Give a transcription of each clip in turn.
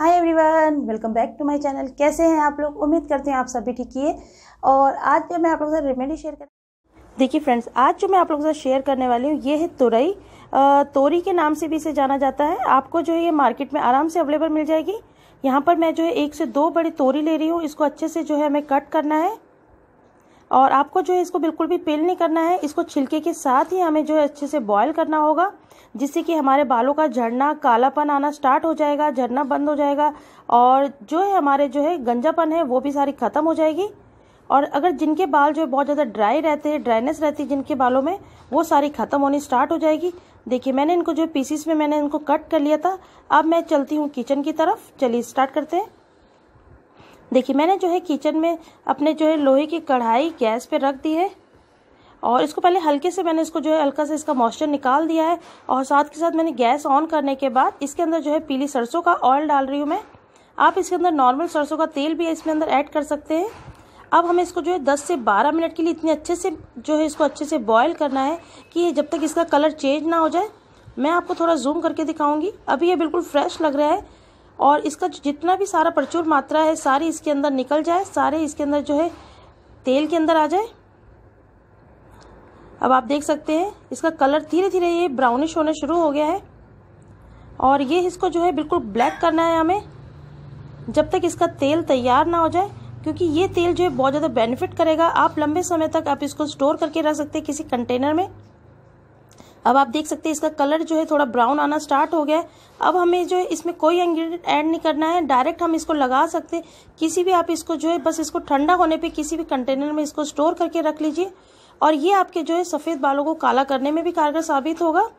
hi everyone welcome back to my channel कैसे हैं आप लोग उम्मीद करते हैं आप सभी ठीक ही और आज जो मैं आप लोगों के साथ रेमेडी शेयर कर देखिए फ्रेंड्स आज जो मैं आप लोगों के साथ शेयर करने वाली हूँ ये है तुरई तोरी के नाम से भी इसे जाना जाता है आपको जो है ये मार्केट में आराम से अवेलेबल मिल जाएगी यहाँ पर मैं जो है एक से दो बड़ी तोरी ले रही हूँ इसको अच्छे से जो है हमें कट करना है और आपको जो है इसको बिल्कुल भी पेल नहीं करना है इसको छिलके के साथ ही हमें जो है अच्छे से बॉयल करना होगा जिससे कि हमारे बालों का झड़ना कालापन आना स्टार्ट हो जाएगा झड़ना बंद हो जाएगा और जो है हमारे जो है गंजापन है वो भी सारी ख़त्म हो जाएगी और अगर जिनके बाल जो है बहुत ज़्यादा ड्राई रहते हैं ड्राइनेस रहती है जिनके बालों में वो सारी ख़त्म होनी स्टार्ट हो जाएगी देखिए मैंने इनको जो पीसीस में मैंने इनको कट कर लिया था अब मैं चलती हूँ किचन की तरफ चलिए स्टार्ट करते हैं देखिए मैंने जो है किचन में अपने जो है लोहे की कढ़ाई गैस पे रख दी है और इसको पहले हल्के से मैंने इसको जो है हल्का से इसका मॉइस्चर निकाल दिया है और साथ के साथ मैंने गैस ऑन करने के बाद इसके अंदर जो है पीली सरसों का ऑयल डाल रही हूँ मैं आप इसके अंदर नॉर्मल सरसों का तेल भी इसमें अंदर ऐड कर सकते हैं अब हमें इसको जो है 10 से 12 मिनट के लिए इतने अच्छे से जो है इसको अच्छे से बॉयल करना है कि जब तक इसका कलर चेंज ना हो जाए मैं आपको थोड़ा जूम करके दिखाऊंगी अभी ये बिल्कुल फ्रेश लग रहा है और इसका जितना भी सारा प्रचुर मात्रा है सारी इसके अंदर निकल जाए सारे इसके अंदर जो है तेल के अंदर आ जाए अब आप देख सकते हैं इसका कलर धीरे धीरे ये ब्राउनिश होना शुरू हो गया है और ये इसको जो है बिल्कुल ब्लैक करना है हमें जब तक इसका तेल तैयार ना हो जाए क्योंकि ये तेल जो है बहुत ज़्यादा बेनिफिट करेगा आप लंबे समय तक आप इसको स्टोर करके रख सकते हैं किसी कंटेनर में अब आप देख सकते हैं इसका कलर जो है थोड़ा ब्राउन आना स्टार्ट हो गया है अब हमें जो है इसमें कोई इंग्रेडिएंट ऐड नहीं करना है डायरेक्ट हम इसको लगा सकते किसी भी आप इसको जो है बस इसको ठंडा होने पे किसी भी कंटेनर में इसको स्टोर करके रख लीजिए और ये आपके जो है सफ़ेद बालों को काला करने में भी कारगर साबित होगा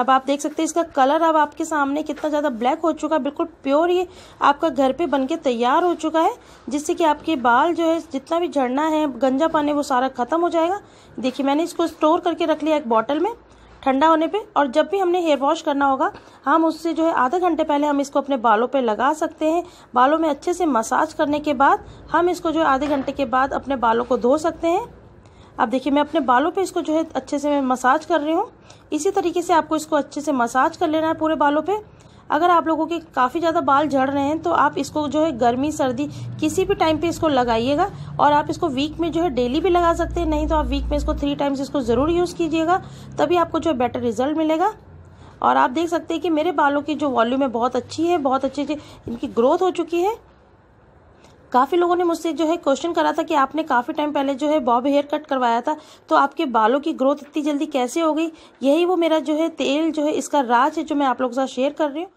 अब आप देख सकते हैं इसका कलर अब आपके सामने कितना ज़्यादा ब्लैक हो चुका है बिल्कुल प्योर ये आपका घर पे बनके तैयार हो चुका है जिससे कि आपके बाल जो है जितना भी झड़ना है गंजा पानी वो सारा ख़त्म हो जाएगा देखिए मैंने इसको स्टोर करके रख लिया एक बॉटल में ठंडा होने पे और जब भी हमने हेयर वॉश करना होगा हम उससे जो है आधे घंटे पहले हम इसको अपने बालों पे लगा सकते हैं बालों में अच्छे से मसाज करने के बाद हम इसको जो है आधे घंटे के बाद अपने बालों को धो सकते हैं अब देखिए मैं अपने बालों पे इसको जो है अच्छे से मैं मसाज कर रही हूँ इसी तरीके से आपको इसको अच्छे से मसाज कर लेना है पूरे बालों पर अगर आप लोगों के काफ़ी ज़्यादा बाल झड़ रहे हैं तो आप इसको जो है गर्मी सर्दी किसी भी टाइम पे इसको लगाइएगा और आप इसको वीक में जो है डेली भी लगा सकते हैं नहीं तो आप वीक में इसको थ्री टाइम्स इसको ज़रूर यूज़ कीजिएगा तभी आपको जो है बेटर रिजल्ट मिलेगा और आप देख सकते हैं कि मेरे बालों की जो वॉल्यूम है बहुत अच्छी है बहुत अच्छे से इनकी ग्रोथ हो चुकी है काफ़ी लोगों ने मुझसे जो है क्वेश्चन करा था कि आपने काफ़ी टाइम पहले जो है बॉब हेयर कट करवाया था तो आपके बालों की ग्रोथ इतनी जल्दी कैसे हो गई यही वो मेरा जो है तेल जो है इसका राज है जो मैं आप लोगों के साथ शेयर कर रही हूँ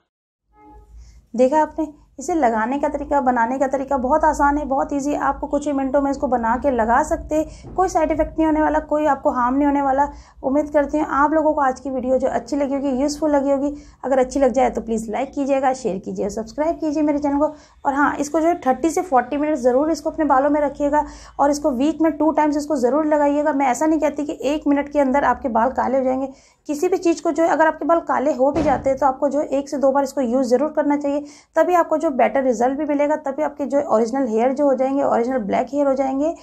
देखा आपने इसे लगाने का तरीका बनाने का तरीका बहुत आसान है बहुत इजी आपको कुछ ही मिनटों में इसको बना के लगा सकते हैं कोई साइड इफेक्ट नहीं होने वाला कोई आपको हार्म नहीं होने वाला उम्मीद करती हूँ आप लोगों को आज की वीडियो जो अच्छी लगी होगी यूज़फुल लगी होगी अगर अच्छी लग जाए तो प्लीज़ लाइक कीजिएगा शेयर कीजिए सब्सक्राइब कीजिए मेरे चैनल को और हाँ इसको जो है थर्टी से फोर्टी मिनट ज़रूर इसको अपने बालों में रखिएगा और इसको वीक में टू टाइम्स इसको ज़रूर लगाइएगा मैं ऐसा नहीं कहती कि एक मिनट के अंदर आपके बाल काले हो जाएंगे किसी भी चीज़ को जो है अगर आपके बाल काले हो भी जाते हैं तो आपको जो है एक से दो बार इसको यूज़ ज़रूर करना चाहिए तभी आपको जो बेटर रिजल्ट भी मिलेगा तभी आपके जो ओरिजिनल हेयर जो हो जाएंगे ओरिजिनल ब्लैक हेयर हो जाएंगे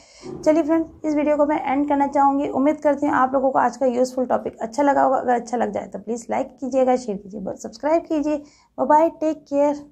चलिए फ्रेंड इस वीडियो को मैं एंड करना चाहूँगी उम्मीद करती हूँ आप लोगों को आज का यूज़फुल टॉपिक अच्छा लगा होगा अगर अच्छा लग जाए तो प्लीज़ लाइक कीजिएगा शेयर कीजिए सब्सक्राइब कीजिए बाय टेक केयर